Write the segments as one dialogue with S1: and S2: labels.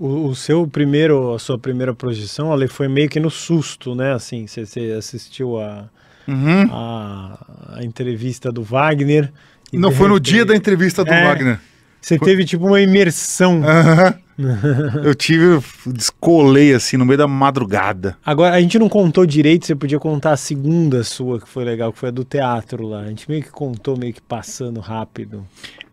S1: O, o, seu primeiro, a sua primeira projeção, ela foi meio que no susto, né? Assim, você, você assistiu a, uhum. a, a, entrevista do Wagner. Não, foi no dia da entrevista do é, Wagner. Você foi... teve tipo uma imersão. Uhum. eu
S2: tive, eu descolei assim no meio da madrugada.
S1: Agora, a gente não contou direito, você podia contar a segunda sua que foi legal, que foi a do teatro lá. A gente meio que contou, meio que passando rápido.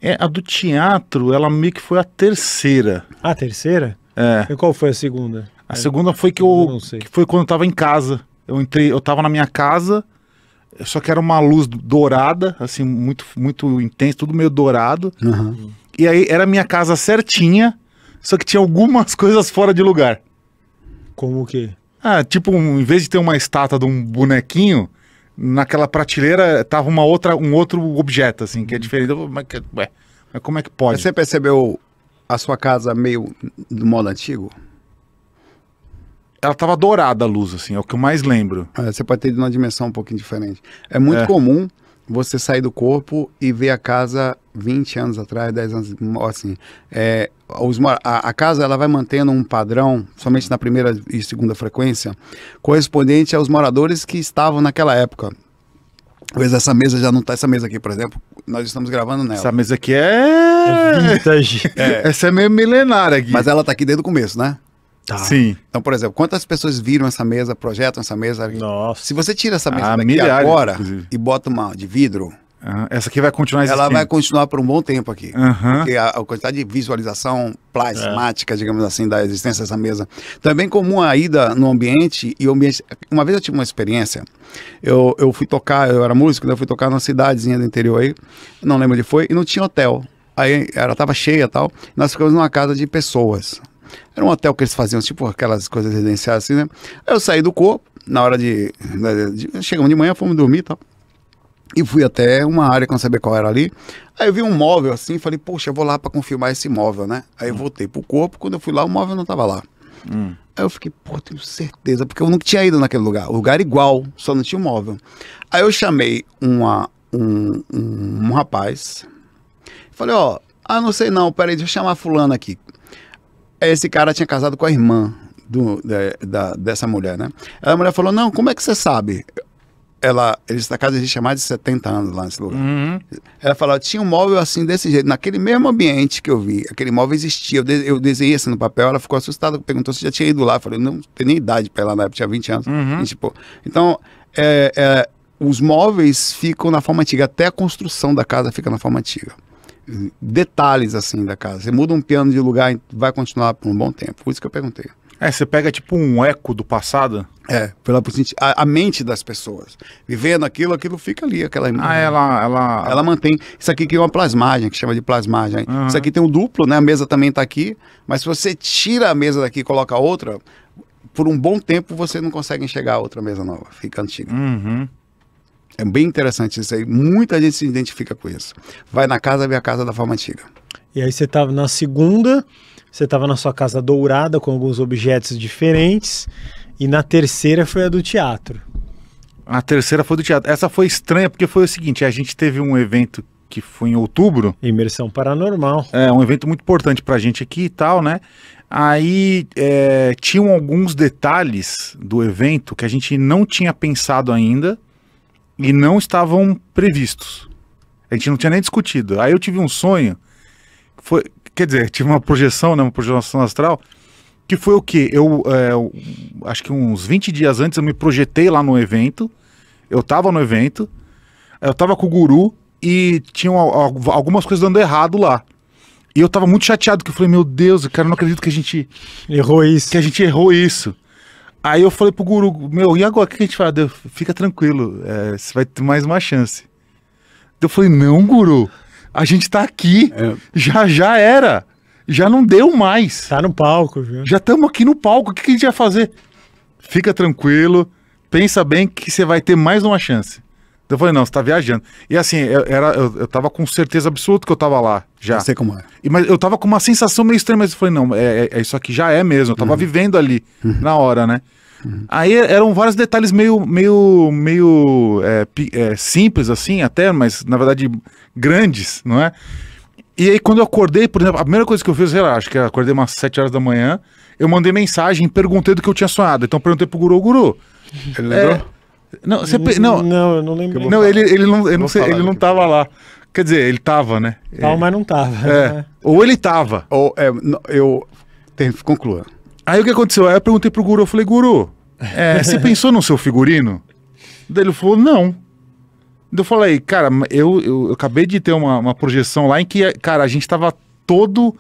S2: É, a do teatro, ela meio que foi a terceira.
S1: A terceira? É. E qual foi a segunda? A é.
S2: segunda foi que eu, eu que foi quando eu tava em casa. Eu entrei, eu tava na minha casa, só que era uma luz dourada, assim, muito muito intenso, tudo meio dourado. Uhum. E aí era a minha casa certinha, só que tinha algumas coisas fora de lugar. Como o quê? Ah, tipo, em vez de ter uma estátua de um bonequinho, naquela prateleira tava uma outra, um outro objeto, assim, que é uhum. diferente. mas, ué, mas como é que pode? Você percebeu a sua casa meio
S3: do modo antigo?
S2: Ela tava dourada a luz, assim, é o que eu mais lembro.
S3: É, você pode ter de uma dimensão um pouquinho diferente. É muito é. comum você sair do corpo e ver a casa 20 anos atrás, 10 anos, assim, é, os, a, a, casa ela vai mantendo um padrão, somente na primeira e segunda frequência, correspondente aos moradores que estavam naquela época. Talvez essa mesa já não tá, essa mesa aqui, por exemplo, nós estamos gravando nela. Essa mesa aqui é... é vintage. É. Essa é meio milenária aqui. Mas ela tá aqui desde o começo, né? Tá. Sim. Então, por exemplo, quantas pessoas viram essa mesa, projetam essa mesa? Nossa. Se você tira essa mesa ah, daqui milhares, agora inclusive. e bota uma de
S2: vidro, Uhum. Essa aqui vai continuar
S3: existindo. Ela vai continuar por um bom tempo aqui.
S1: Uhum. Porque
S3: a, a, quantidade de visualização plasmática, é. digamos assim, da existência dessa mesa. Também comum a ida no ambiente e o ambiente. Uma vez eu tive uma experiência. Eu, eu fui tocar, eu era músico, né? eu fui tocar numa cidadezinha do interior aí, não lembro onde foi, e não tinha hotel. Aí ela tava cheia e tal. Nós ficamos numa casa de pessoas. Era um hotel que eles faziam, tipo aquelas coisas residenciais assim, né? Aí eu saí do corpo, na hora de. de, né, de chegamos de manhã, fomos dormir e tal. E fui até uma área que não sabia qual era ali. Aí eu vi um móvel assim, falei, poxa, eu vou lá para confirmar esse móvel, né? Aí eu hum. voltei pro corpo, quando eu fui lá, o móvel não tava lá. Hum. Aí eu fiquei, pô, tenho certeza, porque eu nunca tinha ido naquele lugar. lugar igual, só não tinha um móvel. Aí eu chamei uma, um, um, um rapaz, falei, ó, oh, ah, não sei não, peraí, deixa eu chamar fulano aqui esse cara tinha casado com a irmã do, da, da, dessa mulher, né? Aí a mulher falou: Não, como é que você sabe? Ela, essa casa existe há mais de 70 anos lá nesse lugar. Uhum. Ela falou: Tinha um móvel assim, desse jeito, naquele mesmo ambiente que eu vi. Aquele móvel existia. Eu, de, eu desenhei assim no papel. Ela ficou assustada, perguntou se já tinha ido lá. Eu falei: Não tem nem idade pra ela na época, tinha 20 anos. Uhum. E, tipo, então, é, é, os móveis ficam na forma antiga. Até a construção da casa fica na forma antiga detalhes assim da casa. Você muda um piano de lugar e vai continuar por um bom tempo. Por isso que eu perguntei. É, você pega tipo um eco do passado? É, pela a, a mente das pessoas. Vivendo aquilo, aquilo fica ali, aquela Ah,
S2: ela, ela.
S3: Ela mantém. Isso aqui que é uma plasmagem, que chama de plasmagem. Uhum. Isso aqui tem um duplo, né? A mesa também está aqui. Mas se você tira a mesa daqui e coloca outra, por um bom tempo você não consegue enxergar outra mesa nova, fica antiga. Uhum. É bem interessante isso aí. Muita gente se identifica com isso. Vai na casa ver a casa da forma antiga.
S1: E aí você estava na segunda, você estava na sua casa dourada com alguns objetos diferentes, e na terceira foi a do teatro.
S2: A terceira foi do teatro. Essa foi estranha porque foi o seguinte: a gente teve um evento que foi em outubro. Imersão Paranormal. É, um evento muito importante pra gente aqui e tal, né? Aí é, tinham alguns detalhes do evento que a gente não tinha pensado ainda e não estavam previstos. A gente não tinha nem discutido. Aí eu tive um sonho, foi, quer dizer, tive uma projeção, né, uma projeção astral, que foi o quê? Eu, é, eu acho que uns 20 dias antes eu me projetei lá no evento, eu tava no evento, eu tava com o guru e tinham algumas coisas dando errado lá. E eu tava muito chateado, que eu falei, meu Deus, cara, eu não acredito que a gente... Errou isso. Que a gente errou isso. Aí eu falei pro guru, meu, e agora? O que a gente fala, fica tranquilo, é, você vai ter mais uma chance. Eu falei, não, guru, a gente tá aqui, é. já já era, já não deu mais. Tá no palco, viu? Já estamos aqui no palco, o que, que a gente vai fazer? Fica tranquilo, pensa bem que você vai ter mais uma chance. Então eu falei, não, você tá viajando. E assim, eu, era, eu, eu tava com certeza absoluta que eu tava lá já. Não sei como é. E, mas eu tava com uma sensação meio estranha, mas eu falei, não, é, é, é isso aqui já é mesmo. Eu tava uhum. vivendo ali uhum. na hora, né? Uhum. Aí eram vários detalhes meio, meio, meio é, é simples, assim, até, mas na verdade grandes, não é? E aí, quando eu acordei, por exemplo, a primeira coisa que eu fiz, sei lá, acho que eu acordei umas 7 horas da manhã, eu mandei mensagem, perguntei do que eu tinha sonhado. Então, perguntei pro Guru, Guru. Ele lembrou? É,
S1: não, você, não, não, eu não lembro. Não, ele, ele não, eu não sei, ele
S2: não tava lá. Quer dizer, ele tava, né? Tava, é. mas
S1: não tava. É. Né?
S2: Ou ele tava. Ou é, eu tem, conclua. Aí o que aconteceu? Aí eu perguntei pro guru, eu falei, guru, é, você pensou no seu figurino? Daí ele falou, não. Daí eu falei, cara, eu, eu, eu acabei de ter uma, uma projeção lá em que, cara, a gente tava todo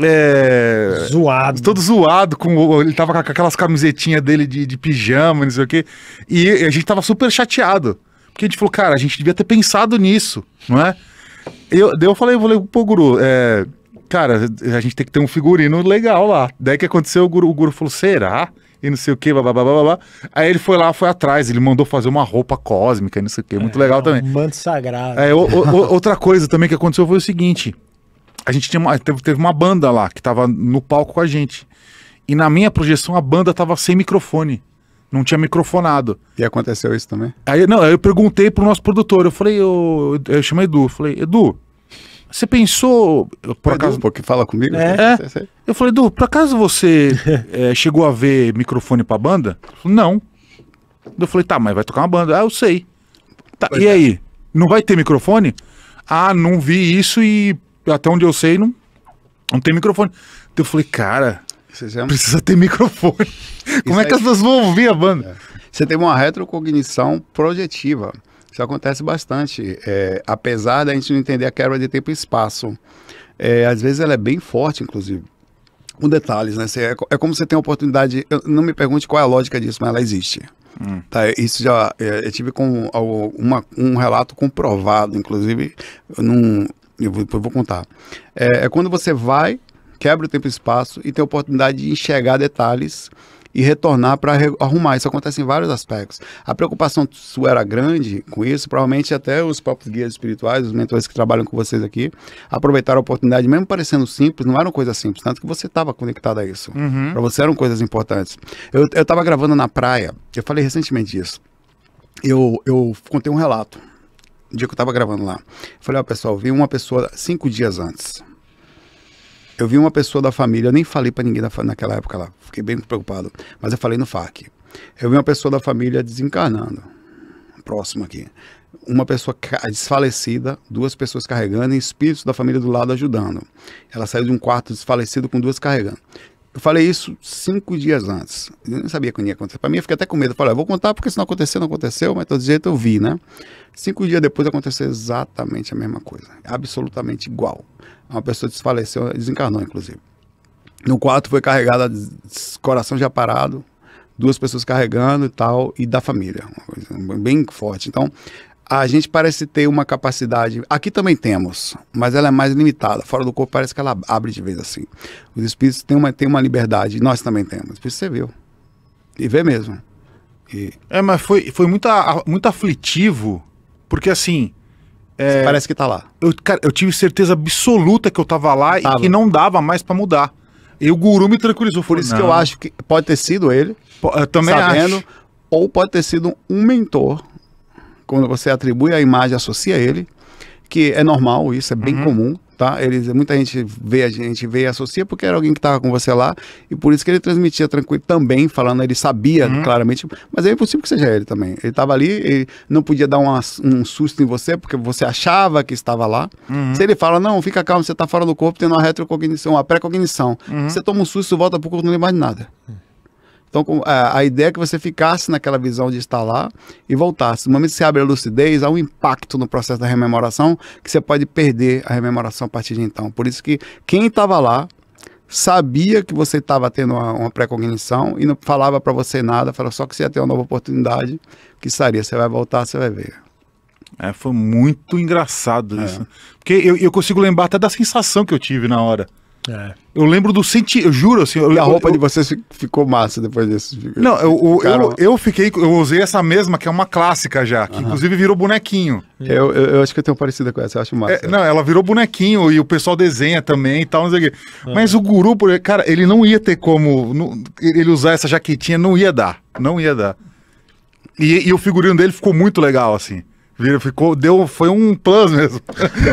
S2: é, zoado. Todo zoado, com, ele tava com aquelas camisetinhas dele de, de pijama, não sei o quê. E a gente tava super chateado. Porque a gente falou, cara, a gente devia ter pensado nisso, não é? Eu, daí eu falei, eu falei, pô, guru, é, cara, a gente tem que ter um figurino legal lá. Daí que aconteceu, o guru, o guru falou, será? E não sei o que, blá, blá, blá, blá, blá. Aí ele foi lá, foi atrás, ele mandou fazer uma roupa cósmica, não sei o que, muito é, legal é um também.
S1: manto sagrado. É, o, o,
S2: outra coisa também que aconteceu foi o seguinte, a gente tinha uma, teve, teve uma banda lá que tava no palco com a gente. E na minha projeção a banda tava sem microfone. Não tinha microfonado. E aconteceu isso também? Aí, não, aí eu perguntei pro nosso produtor. Eu falei, eu, eu chamei Edu. Eu falei, Edu, você pensou. Por acaso. Edu, que fala comigo? É. é. Eu falei, Edu, por acaso você é, chegou a ver microfone pra banda? Falei, não. Eu falei, tá, mas vai tocar uma banda. Ah, eu sei. Tá, e é. aí? Não vai ter microfone? Ah, não vi isso e até onde eu sei, não, não tem microfone. Então eu falei, cara, já... É precisa ter microfone. Como é que as pessoas vão ouvir a banda? É. Você tem uma
S3: retrocognição projetiva. Isso acontece bastante, é, apesar da gente não entender a quebra de tempo e espaço. É, às vezes ela é bem forte, inclusive. Com detalhes, né? Você, é, é, como você tem a oportunidade. Eu, não me pergunte qual é a lógica disso, mas ela existe. Hum. Tá, isso já é, eu tive com uma, um relato comprovado, inclusive num, eu vou, eu vou contar. É, é, quando você vai, quebra o tempo e espaço e tem a oportunidade de enxergar detalhes e retornar para arrumar. Isso acontece em vários aspectos. A preocupação sua era grande com isso, provavelmente até os próprios guias espirituais, os mentores que trabalham com vocês aqui, aproveitaram a oportunidade, mesmo parecendo simples, não eram coisas simples, tanto que você estava conectado a isso. Uhum. Para você eram coisas importantes. Eu estava gravando na praia, eu falei recentemente disso. Eu, eu contei um relato no dia que eu tava gravando lá. Falei, ó, pessoal, vi uma pessoa cinco dias antes. Eu vi uma pessoa da família, eu nem falei para ninguém naquela época lá, fiquei bem preocupado, mas eu falei no FAC. Eu vi uma pessoa da família desencarnando, próximo aqui. Uma pessoa desfalecida, duas pessoas carregando e espíritos da família do lado ajudando. Ela saiu de um quarto desfalecido com duas carregando. Eu falei isso cinco dias antes. Eu não sabia que ia acontecer. Para mim, eu fiquei até com medo. Eu falei, ah, vou contar porque se não acontecer, não aconteceu, mas todo jeito eu vi, né? Cinco dias depois aconteceu exatamente a mesma coisa. Absolutamente igual. Uma pessoa desfaleceu, desencarnou, inclusive. No quarto foi carregada, coração já parado, duas pessoas carregando e tal, e da família. Uma coisa bem forte. Então, a gente parece ter uma capacidade. Aqui também temos, mas ela é mais limitada. Fora do corpo parece que ela abre de vez assim. Os espíritos têm uma, têm uma liberdade, nós também temos. Por isso você viu. E vê mesmo. E... É, mas
S2: foi, foi muito, muito aflitivo, porque assim. É, parece que tá lá. Eu, cara, eu tive certeza absoluta que eu tava lá tava. e que não dava mais para mudar. E o guru me tranquilizou. Por isso não. que eu acho que pode ter sido ele. eu também sabendo, acho. Ou pode ter sido
S3: um mentor quando você atribui a imagem, associa ele, que é normal, isso é bem uhum. comum, tá? Eles, muita gente vê a gente vê e associa porque era alguém que estava com você lá e por isso que ele transmitia tranquilo também, falando, ele sabia uhum. claramente, mas é impossível que seja ele também. Ele estava ali, ele não podia dar uma, um susto em você porque você achava que estava lá. Uhum. Se ele fala, não, fica calmo, você está fora do corpo, tendo uma retrocognição, uma pré-cognição, uhum. você toma um susto, volta para o corpo, não lembra de nada. Uhum. Então, é, a ideia é que você ficasse naquela visão de estar lá e voltasse. No momento que você abre a lucidez, há um impacto no processo da rememoração que você pode perder a rememoração a partir de então. Por isso que quem estava lá sabia que você estava tendo uma, uma precognição e não falava para você nada, falava só que você ia ter uma nova oportunidade,
S2: que estaria, você vai voltar, você vai ver. É, foi muito engraçado é. isso. Porque eu, eu consigo lembrar até da sensação que eu tive na hora. É. Eu lembro do sentimento, eu juro assim. Eu, e a roupa eu, de vocês ficou massa depois desse. Não, eu, eu, eu, fiquei, eu usei essa mesma, que é uma clássica já, que uh -huh. inclusive virou bonequinho. Eu,
S3: eu, acho que eu tenho parecida com essa, eu acho massa. É,
S2: não, ela virou bonequinho e o pessoal desenha também e tal, não sei o quê. Mas o guru, cara, ele não ia ter como. Não, ele usar essa jaquetinha não ia dar. Não ia dar. E, e o figurino dele ficou muito legal, assim. Ficou, deu, foi um plus mesmo.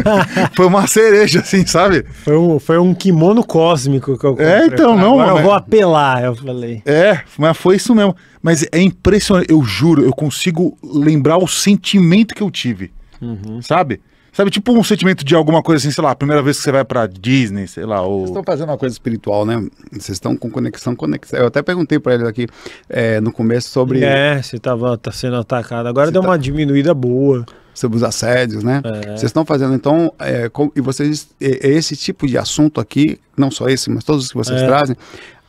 S1: foi uma cereja, assim, sabe? Foi um, foi um kimono cósmico que eu comprei. É, então, não. Agora mas... eu vou apelar, eu falei.
S2: É, mas foi isso mesmo. Mas é impressionante, eu juro, eu consigo lembrar o sentimento que eu tive, uhum. sabe? Sabe, tipo um sentimento de alguma coisa assim, sei lá, primeira vez que você vai pra Disney, sei lá. Ou... Vocês estão fazendo uma coisa espiritual, né? Vocês
S3: estão com conexão, conexão. Eu até perguntei pra ele aqui é, no começo sobre. É,
S1: você tava tá
S3: sendo atacado. Agora deu tá... uma diminuída boa sobre os assédios, né? É. Vocês estão fazendo então é, com, e vocês é, é esse tipo de assunto aqui, não só esse, mas todos os que vocês é. trazem,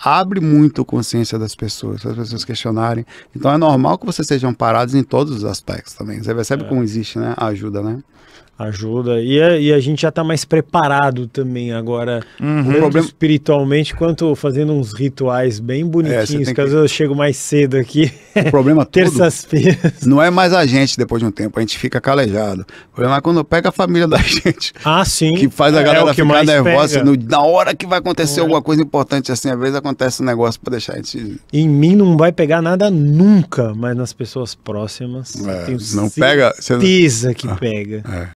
S3: abre muito a consciência das pessoas, as pessoas questionarem. Então é normal que vocês sejam
S1: parados em todos os aspectos também. Você percebe como existe, né? A ajuda, né? Ajuda. E a, é, e a gente já está mais preparado também agora, uhum, tanto problema... espiritualmente, quanto fazendo uns rituais bem é, bonitinhos, é, que às vezes eu chego mais cedo aqui. O problema Terças-feiras.
S3: Não é mais a gente depois de um tempo, a gente fica calejado. O problema é quando pega a família da gente. Ah, sim. Que faz a é, galera é, ficar nervosa. No, na hora que vai acontecer é. alguma coisa importante, assim, às vezes acontece um negócio para deixar a gente.
S1: Em mim não vai pegar nada nunca, mas nas pessoas próximas. É, não pega. Você... que ah, pega.